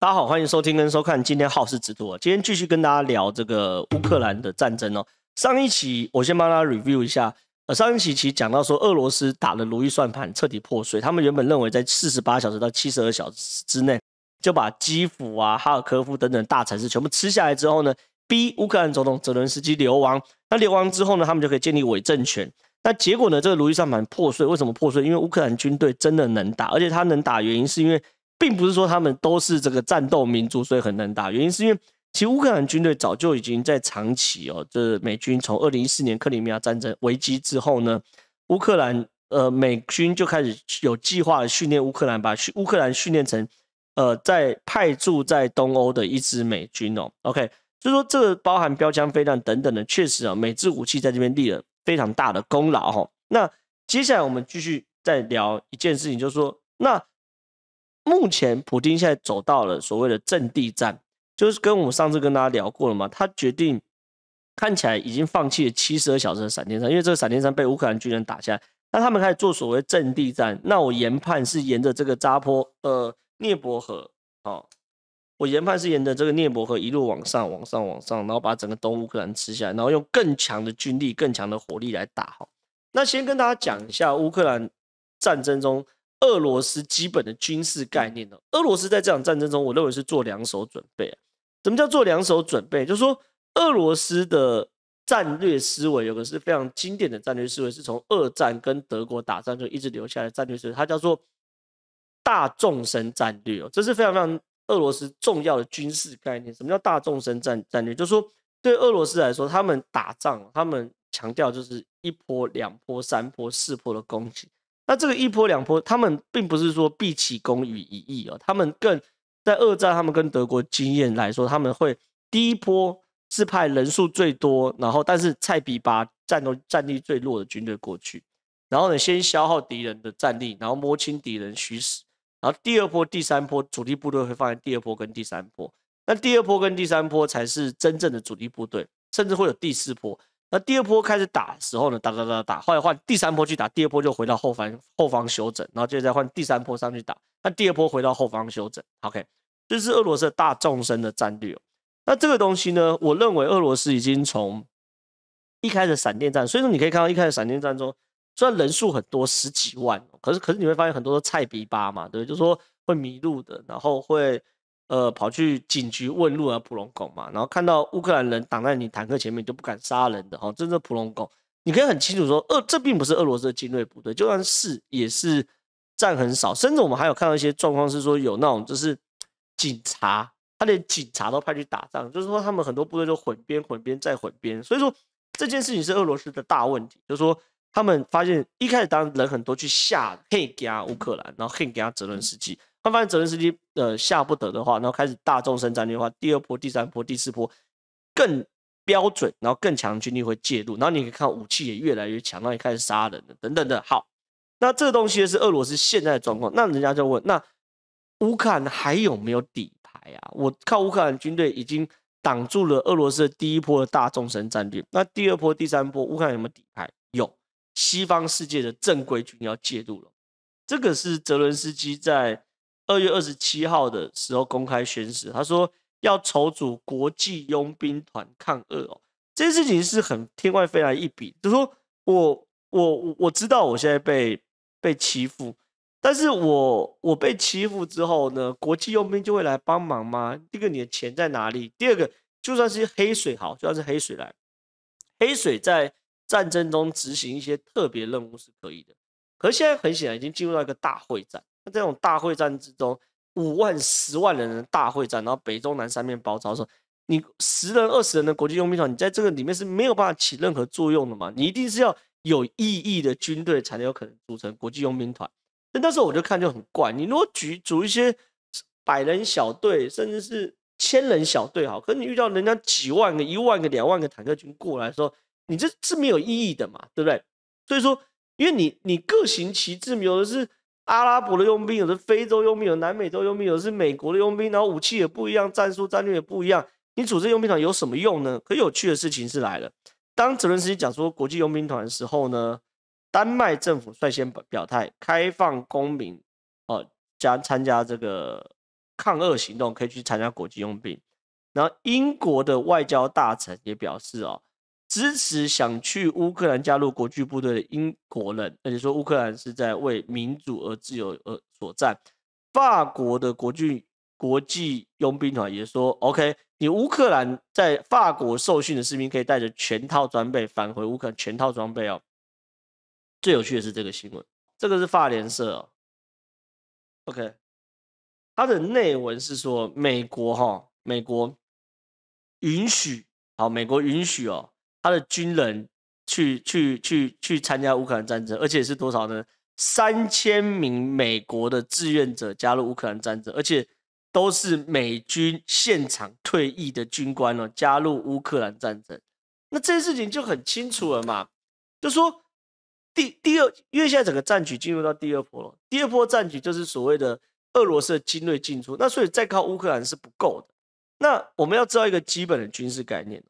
大家好，欢迎收听跟收看今天好事之多。今天继续跟大家聊这个乌克兰的战争哦。上一期我先帮大家 review 一下，呃，上一期其实讲到说俄罗斯打的如意算盘彻底破碎，他们原本认为在四十八小时到七十二小时之内就把基辅啊、哈尔科夫等等大城市全部吃下来之后呢，逼乌克兰总统泽伦斯基流亡。那流亡之后呢，他们就可以建立伪政权。那结果呢，这个如意算盘破碎。为什么破碎？因为乌克兰军队真的能打，而且他能打原因是因为。并不是说他们都是这个战斗民族，所以很难打。原因是因为，其实乌克兰军队早就已经在长期哦，就是美军从二零一四年克里米亚战争危机之后呢，乌克兰呃美军就开始有计划的训练乌克兰，把乌克兰训练成呃在派驻在东欧的一支美军哦。OK，所以说这个包含标枪飞弹等等的，确实啊，美制武器在这边立了非常大的功劳哈。那接下来我们继续再聊一件事情，就是说那。目前，普京现在走到了所谓的阵地战，就是跟我们上次跟大家聊过了嘛。他决定看起来已经放弃了七十二小时的闪电战，因为这个闪电战被乌克兰军人打下来。那他们开始做所谓阵地战。那我研判是沿着这个扎坡呃，涅伯河，哦，我研判是沿着这个涅伯河一路往上，往上，往上，然后把整个东乌克兰吃下来，然后用更强的军力、更强的火力来打。好，那先跟大家讲一下乌克兰战争中。俄罗斯基本的军事概念呢？俄罗斯在这场战争中，我认为是做两手准备啊。什么叫做两手准备？就是说，俄罗斯的战略思维有个是非常经典的战略思维，是从二战跟德国打仗就一直留下来的战略思维，它叫做大纵深战略哦。这是非常非常俄罗斯重要的军事概念。什么叫大纵深战战略？就是说，对俄罗斯来说，他们打仗，他们强调就是一波、两波、三波、四波的攻击。那这个一波两波，他们并不是说必其功于一役哦，他们更在二战，他们跟德国经验来说，他们会第一波是派人数最多，然后但是菜比巴战斗战力最弱的军队过去，然后呢先消耗敌人的战力，然后摸清敌人虚实，然后第二波、第三波主力部队会放在第二波跟第三波，那第二波跟第三波才是真正的主力部队，甚至会有第四波。那第二波开始打时候呢，哒哒哒打，后来换第三波去打，第二波就回到后方后方休整，然后接着再换第三波上去打，那第二波回到后方休整。OK，这是俄罗斯的大纵深的战略。那这个东西呢，我认为俄罗斯已经从一开始闪电战，所以说你可以看到一开始闪电战中，虽然人数很多十几万，可是可是你会发现很多菜逼吧嘛，对对？就是说会迷路的，然后会。呃，跑去警局问路啊，普隆拱嘛，然后看到乌克兰人挡在你坦克前面，就不敢杀人的哦，真正普隆拱。你可以很清楚说，呃，这并不是俄罗斯的精锐部队，就算是也是战很少。甚至我们还有看到一些状况是说，有那种就是警察，他连警察都派去打仗，就是说他们很多部队就混编、混编再混编。所以说这件事情是俄罗斯的大问题，就是说他们发现一开始当人很多去吓黑加乌克兰，然后黑加泽伦斯基。他发现泽连斯基的下不得的话，然后开始大众生战略的话，第二波、第三波、第四波更标准，然后更强军力会介入，然后你可以看武器也越来越强，然后也开始杀人了等等的。好，那这个东西是俄罗斯现在的状况。那人家就问：那乌克兰还有没有底牌啊？我靠，乌克兰军队已经挡住了俄罗斯的第一波的大众生战略。那第二波、第三波，乌克兰有没有底牌？有，西方世界的正规军要介入了。这个是泽伦斯基在。二月二十七号的时候公开宣誓，他说要筹组国际佣兵团抗恶哦，这件事情是很天外飞来一笔。就说我我我知道我现在被被欺负，但是我我被欺负之后呢，国际佣兵就会来帮忙吗？第一个你的钱在哪里？第二个就算是黑水好，就算是黑水来，黑水在战争中执行一些特别任务是可以的，可是现在很显然已经进入到一个大会战。这种大会战之中，五万、十万人的大会战，然后北中南三面包抄的时候，你十人、二十人的国际佣兵团，你在这个里面是没有办法起任何作用的嘛？你一定是要有意义的军队，才能有可能组成国际佣兵团。那那时候我就看就很怪，你如果举组一些百人小队，甚至是千人小队，好，可你遇到人家几万个、一万个、两万个坦克军过来的时候，你这是没有意义的嘛？对不对？所以说，因为你你各行其志，有的是。阿拉伯的佣兵，有的非洲佣兵，有南美洲佣兵，有的是美国的佣兵，然后武器也不一样，战术战略也不一样。你组织佣兵团有什么用呢？可有趣的事情是来了，当泽伦斯基讲说国际佣兵团的时候呢，丹麦政府率先表表态，开放公民哦加参加这个抗俄行动，可以去参加国际佣兵。然后英国的外交大臣也表示哦。支持想去乌克兰加入国际部队的英国人，那你说乌克兰是在为民主而自由而所战？法国的国际国际佣兵团也说，OK，你乌克兰在法国受训的士兵可以带着全套装备返回乌克兰，全套装备哦。最有趣的是这个新闻，这个是法联社哦，OK，它的内文是说美国哈，美国允许，好，美国允许哦。他的军人去去去去参加乌克兰战争，而且是多少呢？三千名美国的志愿者加入乌克兰战争，而且都是美军现场退役的军官哦，加入乌克兰战争。那这些事情就很清楚了嘛？就说第第二，因为现在整个战局进入到第二波了，第二波战局就是所谓的俄罗斯的精锐进出，那所以再靠乌克兰是不够的。那我们要知道一个基本的军事概念。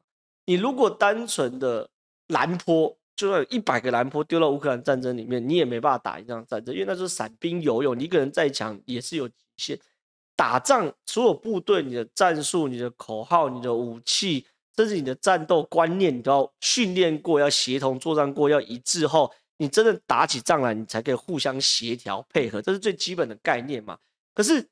你如果单纯的蓝波，就算有一百个蓝波丢到乌克兰战争里面，你也没办法打一场战争，因为那是散兵游勇，你一个人再强也是有极限。打仗，所有部队、你的战术、你的口号、你的武器，甚至你的战斗观念，你都要训练过、要协同作战过、要一致后，你真的打起仗来，你才可以互相协调配合，这是最基本的概念嘛。可是。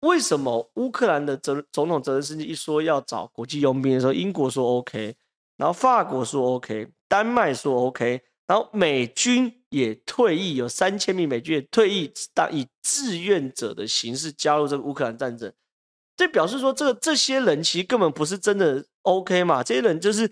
为什么乌克兰的责总统泽连斯基一说要找国际佣兵的时候，英国说 OK，然后法国说 OK，丹麦说 OK，然后美军也退役有三千名美军也退役当以志愿者的形式加入这个乌克兰战争，这表示说这个这些人其实根本不是真的 OK 嘛？这些人就是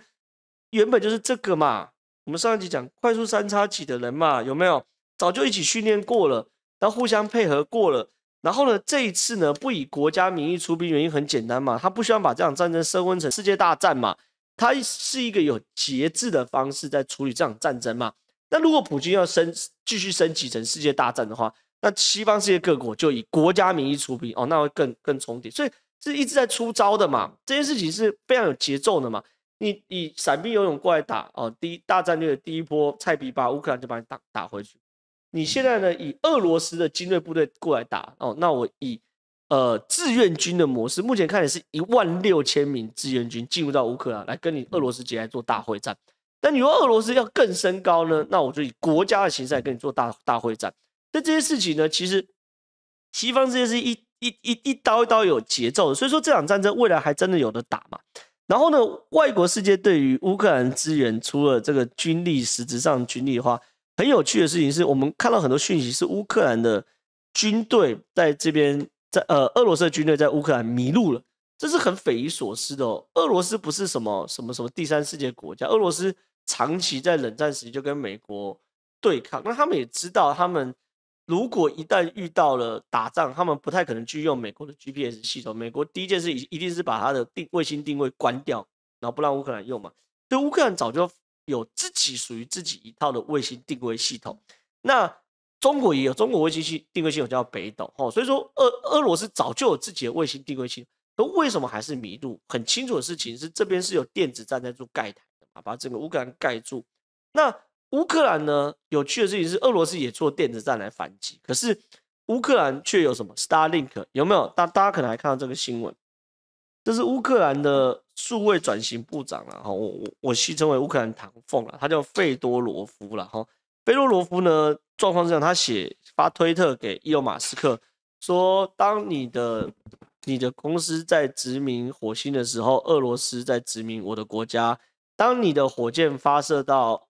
原本就是这个嘛？我们上一集讲快速三叉戟的人嘛，有没有？早就一起训练过了，然后互相配合过了。然后呢？这一次呢，不以国家名义出兵，原因很简单嘛，他不希望把这场战争升温成世界大战嘛。他是一个有节制的方式在处理这场战争嘛。那如果普京要升继续升级成世界大战的话，那西方世界各国就以国家名义出兵哦，那会更更重叠。所以是一直在出招的嘛。这件事情是非常有节奏的嘛。你以闪避游泳过来打哦，第一大战略的第一波菜逼把乌克兰就把你打打回去。你现在呢？以俄罗斯的精锐部队过来打哦，那我以呃志愿军的模式，目前看你是一万六千名志愿军进入到乌克兰来跟你俄罗斯结来做大会战。那你说俄罗斯要更升高呢？那我就以国家的形式来跟你做大大会战。但这些事情呢，其实西方世界是一一一一刀一刀有节奏的，所以说这场战争未来还真的有的打嘛。然后呢，外国世界对于乌克兰资源，除了这个军力实质上军力的话。很有趣的事情是我们看到很多讯息是乌克兰的军队在这边，在呃俄罗斯的军队在乌克兰迷路了，这是很匪夷所思的哦。俄罗斯不是什么什么什么第三世界国家，俄罗斯长期在冷战时期就跟美国对抗，那他们也知道，他们如果一旦遇到了打仗，他们不太可能去用美国的 GPS 系统。美国第一件事一一定是把它的定卫星定位关掉，然后不让乌克兰用嘛。所以乌克兰早就。有自己属于自己一套的卫星定位系统，那中国也有中国卫星系定位系统叫北斗哈，所以说俄俄罗斯早就有自己的卫星定位系统，可为什么还是迷路？很清楚的事情是，这边是有电子站在做盖台的嘛，把整个乌克兰盖住。那乌克兰呢？有趣的事情是，俄罗斯也做电子站来反击，可是乌克兰却有什么 Starlink？有没有？大大家可能还看到这个新闻，这是乌克兰的。数位转型部长了哈，我我我戏称为乌克兰唐凤了，他叫费多罗夫了哈。费多罗夫呢状况是这样，他写发推特给伊隆马斯克说，当你的你的公司在殖民火星的时候，俄罗斯在殖民我的国家。当你的火箭发射到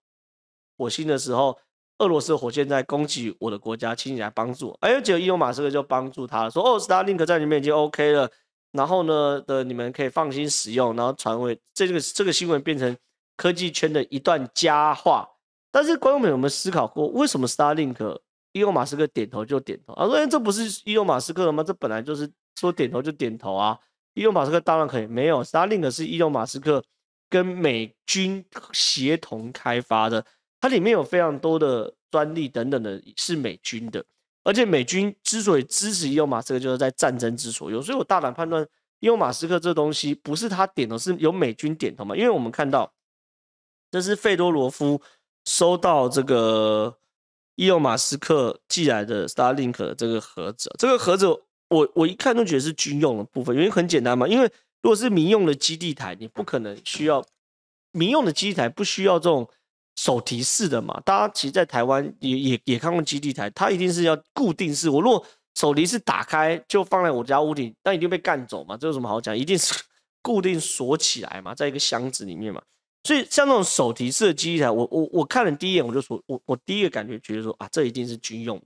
火星的时候，俄罗斯火箭在攻击我的国家，请你来帮助。哎，结果伊隆马斯克就帮助他了，说哦，Starlink 在你面已经 OK 了。然后呢的，你们可以放心使用，然后传为这个这个新闻变成科技圈的一段佳话。但是观众们有没有思考过为什么 Starlink 伊隆马斯克点头就点头啊？说这不是伊隆马斯克吗？这本来就是说点头就点头啊。伊隆马斯克当然可以，没有 Starlink 是伊隆马斯克跟美军协同开发的，它里面有非常多的专利等等的，是美军的。而且美军之所以支持伊隆马斯克，就是在战争之所有。所以我大胆判断，伊隆马斯克这东西不是他点的，是由美军点头嘛？因为我们看到，这是费多罗夫收到这个伊隆马斯克寄来的 Stalink r 的这个盒子。这个盒子我我一看都觉得是军用的部分，因为很简单嘛。因为如果是民用的基地台，你不可能需要民用的基台不需要这种。手提式的嘛，大家其实，在台湾也也也看过基地台，它一定是要固定式。我如果手提是打开，就放在我家屋顶，那一定被干走嘛，这有什么好讲？一定是固定锁起来嘛，在一个箱子里面嘛。所以像那种手提式的基地台，我我我看了第一眼，我就说，我我第一个感觉觉得说啊，这一定是军用。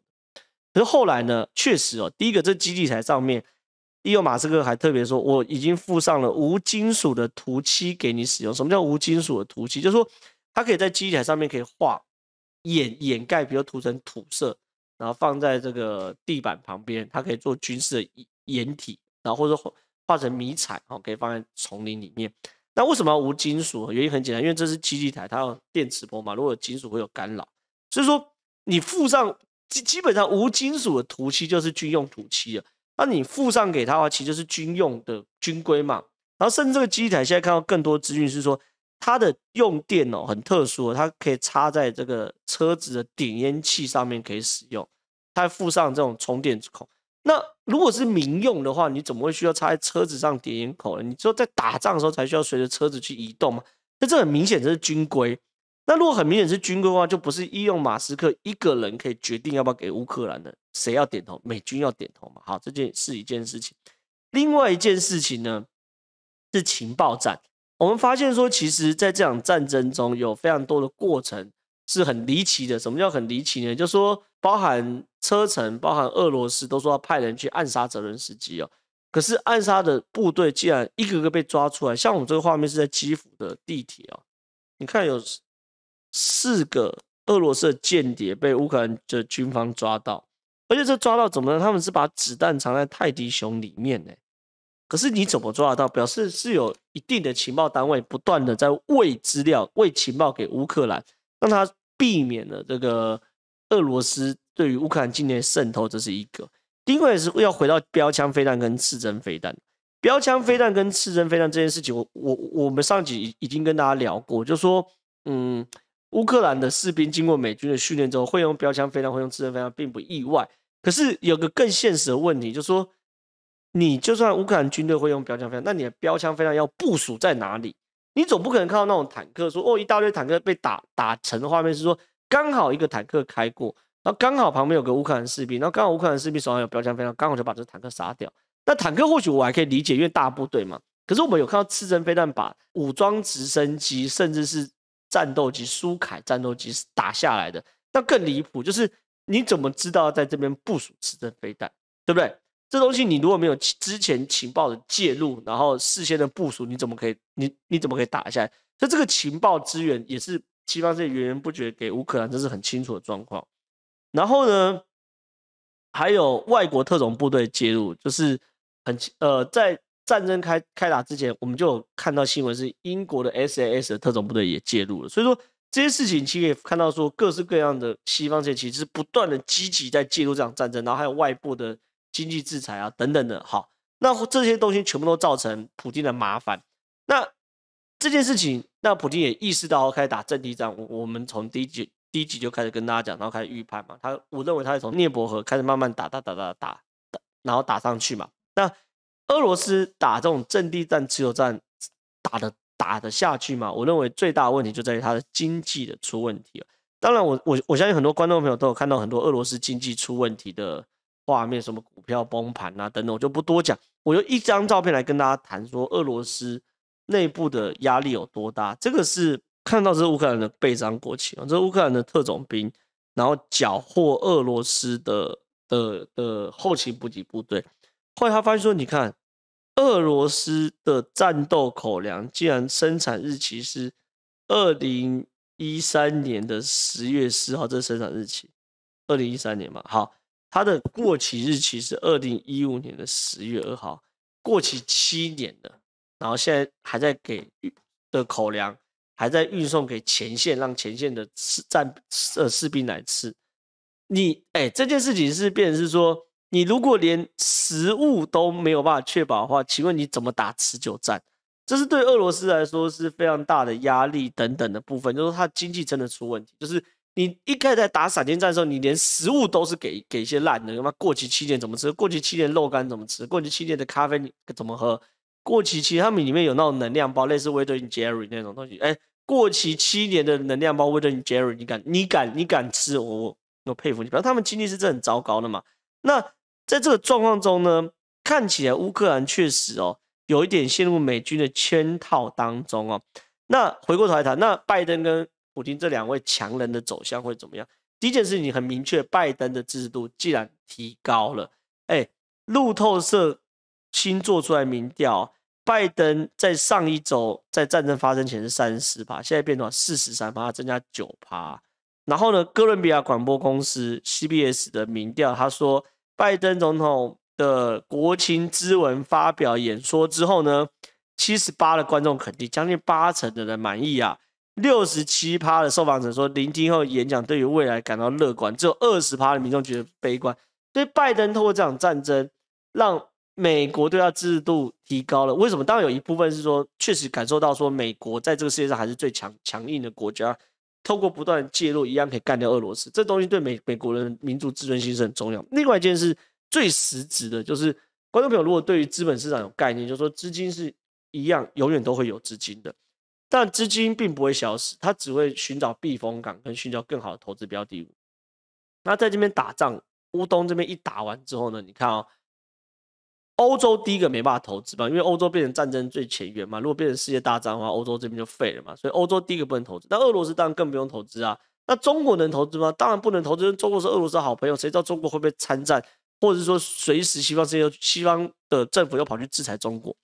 可是后来呢，确实哦，第一个这基地台上面，伊尔马斯克还特别说，我已经附上了无金属的涂漆给你使用。什么叫无金属的涂漆？就是说。它可以在机台上面可以画掩掩盖，比如涂成土色，然后放在这个地板旁边，它可以做军事的掩掩体，然后或者画画成迷彩，哦，可以放在丛林里面。那为什么无金属？原因很简单，因为这是机器台，它有电磁波嘛，如果有金属会有干扰。所以说你附上基基本上无金属的涂漆就是军用涂漆了。那你附上给它的话，其实就是军用的军规嘛。然后甚至这个机台现在看到更多资讯是说。它的用电哦很特殊，它可以插在这个车子的点烟器上面可以使用，它附上这种充电孔。那如果是民用的话，你怎么会需要插在车子上点烟口呢？你说在打仗的时候才需要随着车子去移动吗？那这很明显这是军规。那如果很明显是军规的话，就不是医用马斯克一个人可以决定要不要给乌克兰的谁要点头，美军要点头嘛？好，这件是一件事情。另外一件事情呢，是情报战。我们发现说，其实在这场战争中有非常多的过程是很离奇的。什么叫很离奇呢？就是说，包含车臣、包含俄罗斯都说要派人去暗杀泽伦斯基哦。可是暗杀的部队竟然一个个被抓出来。像我们这个画面是在基辅的地铁哦，你看有四个俄罗斯的间谍被乌克兰的军方抓到，而且这抓到怎么了？他们是把子弹藏在泰迪熊里面呢？可是你怎么抓得到？表示是有一定的情报单位不断的在喂资料、喂情报给乌克兰，让他避免了这个俄罗斯对于乌克兰境内渗透。这是一个。第为个是要回到标枪飞弹跟刺针飞弹。标枪飞弹跟刺针飞弹这件事情，我我我们上集已已经跟大家聊过，就说，嗯，乌克兰的士兵经过美军的训练之后，会用标枪飞弹，会用刺针飞弹，并不意外。可是有个更现实的问题，就说。你就算乌克兰军队会用标枪飞弹，那你的标枪飞弹要部署在哪里？你总不可能看到那种坦克说哦，一大堆坦克被打打成的画面，是说刚好一个坦克开过，然后刚好旁边有个乌克兰士兵，然后刚好乌克兰士兵手上有标枪飞弹，刚好就把这坦克杀掉。那坦克或许我还可以理解，因为大部队嘛。可是我们有看到刺针飞弹把武装直升机甚至是战斗机苏凯战斗机打下来的，那更离谱，就是你怎么知道在这边部署刺针飞弹，对不对？这东西你如果没有之前情报的介入，然后事先的部署，你怎么可以你你怎么可以打下来？所以这个情报资源也是西方些源源不绝给乌克兰，这是很清楚的状况。然后呢，还有外国特种部队介入，就是很呃，在战争开开打之前，我们就有看到新闻是英国的 SAS 特种部队也介入了。所以说这些事情，其实看到说各式各样的西方这些其实是不断的积极在介入这场战争，然后还有外部的。经济制裁啊，等等的，好，那这些东西全部都造成普京的麻烦。那这件事情，那普京也意识到开始打阵地战，我我们从第一集第一集就开始跟大家讲，然后开始预判嘛。他我认为他是从涅伯河开始慢慢打，打打打打，然后打上去嘛。那俄罗斯打这种阵地战、持久战，打的打得下去吗？我认为最大的问题就在于他的经济的出问题。当然，我我我相信很多观众朋友都有看到很多俄罗斯经济出问题的。画面什么股票崩盘啊等等，我就不多讲。我用一张照片来跟大家谈说，俄罗斯内部的压力有多大？这个是看到这是乌克兰的背章国旗啊，这是乌克兰的特种兵，然后缴获俄罗斯的的的后勤补给部队。后来他发现说，你看俄罗斯的战斗口粮，竟然生产日期是二零一三年的十月四号，这是生产日期，二零一三年嘛。好。它的过期日期是二零一五年的十月二号，过期七年的，然后现在还在给的口粮，还在运送给前线，让前线的士战呃士兵来吃。你哎，这件事情是变是说，你如果连食物都没有办法确保的话，请问你怎么打持久战？这是对俄罗斯来说是非常大的压力等等的部分，就是它经济真的出问题，就是。你一开始打闪电战的时候，你连食物都是给给一些烂的，他妈过期七年怎么吃？过期七年肉干怎么吃？过期七年的咖啡你怎么喝？过期七，他们里面有那种能量包，类似威 Jerry 那种东西。哎，过期七年的能量包威 Jerry，你敢？你敢？你敢吃？我我佩服你。反正他们经济是真的很糟糕的嘛。那在这个状况中呢，看起来乌克兰确实哦，有一点陷入美军的圈套当中哦。那回过头来谈，那拜登跟。普京这两位强人的走向会怎么样？第一件事情很明确，拜登的制度既然提高了，哎，路透社新做出来民调，拜登在上一周在战争发生前是三十趴，现在变成四十三趴，增加九趴。然后呢，哥伦比亚广播公司 （CBS） 的民调他说，拜登总统的国情之文发表演说之后呢，七十八的观众肯定，将近八成的人满意啊。六十七趴的受访者说，聆听后演讲对于未来感到乐观，只有二十趴的民众觉得悲观。所以，拜登透过这场战争，让美国对他制度提高了。为什么？当然有一部分是说，确实感受到说，美国在这个世界上还是最强强硬的国家。透过不断介入，一样可以干掉俄罗斯。这东西对美美国人民族自尊心是很重要。另外一件事最实质的，就是观众朋友如果对于资本市场有概念，就说资金是一样，永远都会有资金的。但资金并不会消失，它只会寻找避风港跟寻找更好的投资标的物。那在这边打仗，乌东这边一打完之后呢，你看啊，欧洲第一个没办法投资吧，因为欧洲变成战争最前沿嘛。如果变成世界大战的话，欧洲这边就废了嘛。所以欧洲第一个不能投资，那俄罗斯当然更不用投资啊。那中国能投资吗？当然不能投资，中国是俄罗斯好朋友，谁知道中国会不会参战，或者是说，随时西方这些西方的政府又跑去制裁中国？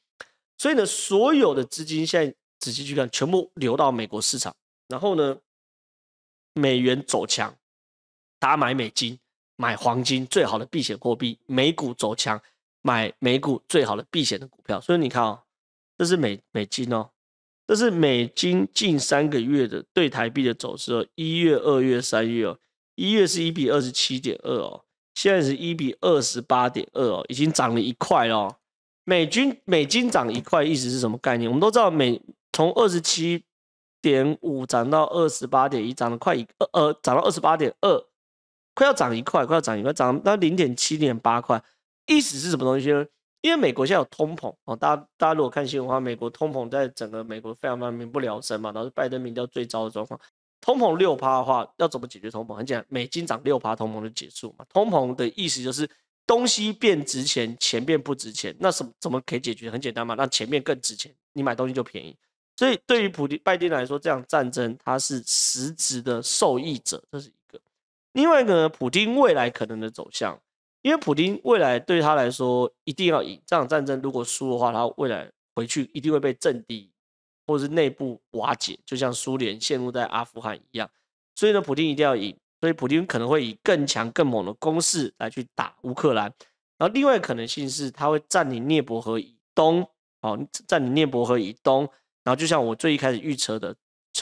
所以呢，所有的资金现在。仔细去看，全部流到美国市场，然后呢，美元走强，大家买美金、买黄金，最好的避险货币；美股走强，买美股最好的避险的股票。所以你看啊，这是美美金哦，这是美金近三个月的对台币的走势哦，一月、二月、三月哦，一月是一比二十七点二哦，现在是一比二十八点二哦，已经涨了一块哦。美金美金涨一块，意思是什么概念？我们都知道美。从二十七点五涨到二十八点一，涨了快一二二，涨到二十八点二，快要涨一块，快要涨一块，涨到零点七点八块。意思是什么东西呢？因为美国现在有通膨哦，大家大家如果看新闻的话，美国通膨在整个美国非常非常民不聊生嘛。然后拜登民调最糟的状况，通膨六趴的话，要怎么解决通膨？很简单，美金涨六趴，通膨就结束嘛。通膨的意思就是东西变值钱，钱变不值钱。那什怎么可以解决？很简单嘛，让钱变更值钱，你买东西就便宜。所以，对于普丁拜登来说，这场战争他是实质的受益者，这是一个。另外一个，呢，普丁未来可能的走向，因为普丁未来对他来说一定要赢这场战争，如果输的话，他未来回去一定会被阵地或者是内部瓦解，就像苏联陷入在阿富汗一样。所以呢，普丁一定要赢。所以，普丁可能会以更强、更猛的攻势来去打乌克兰。然后，另外可能性是他会占领涅伯河以东，好，占领涅伯河以东。然后就像我最一开始预测的，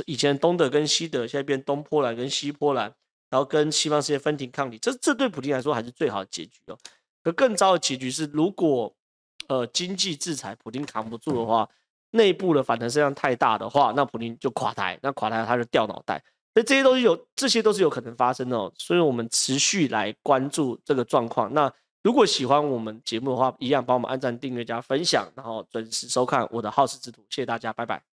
以前东德跟西德，现在变东波兰跟西波兰，然后跟西方世界分庭抗礼，这这对普京来说还是最好的结局哦。可更糟的结局是，如果呃经济制裁普京扛不住的话，内部的反弹声量太大的话，那普京就垮台，那垮台他就掉脑袋，所以这些东西有这些都是有可能发生的，哦，所以我们持续来关注这个状况。那。如果喜欢我们节目的话，一样帮我们按赞、订阅、加分享，然后准时收看我的《好事之徒》，谢谢大家，拜拜。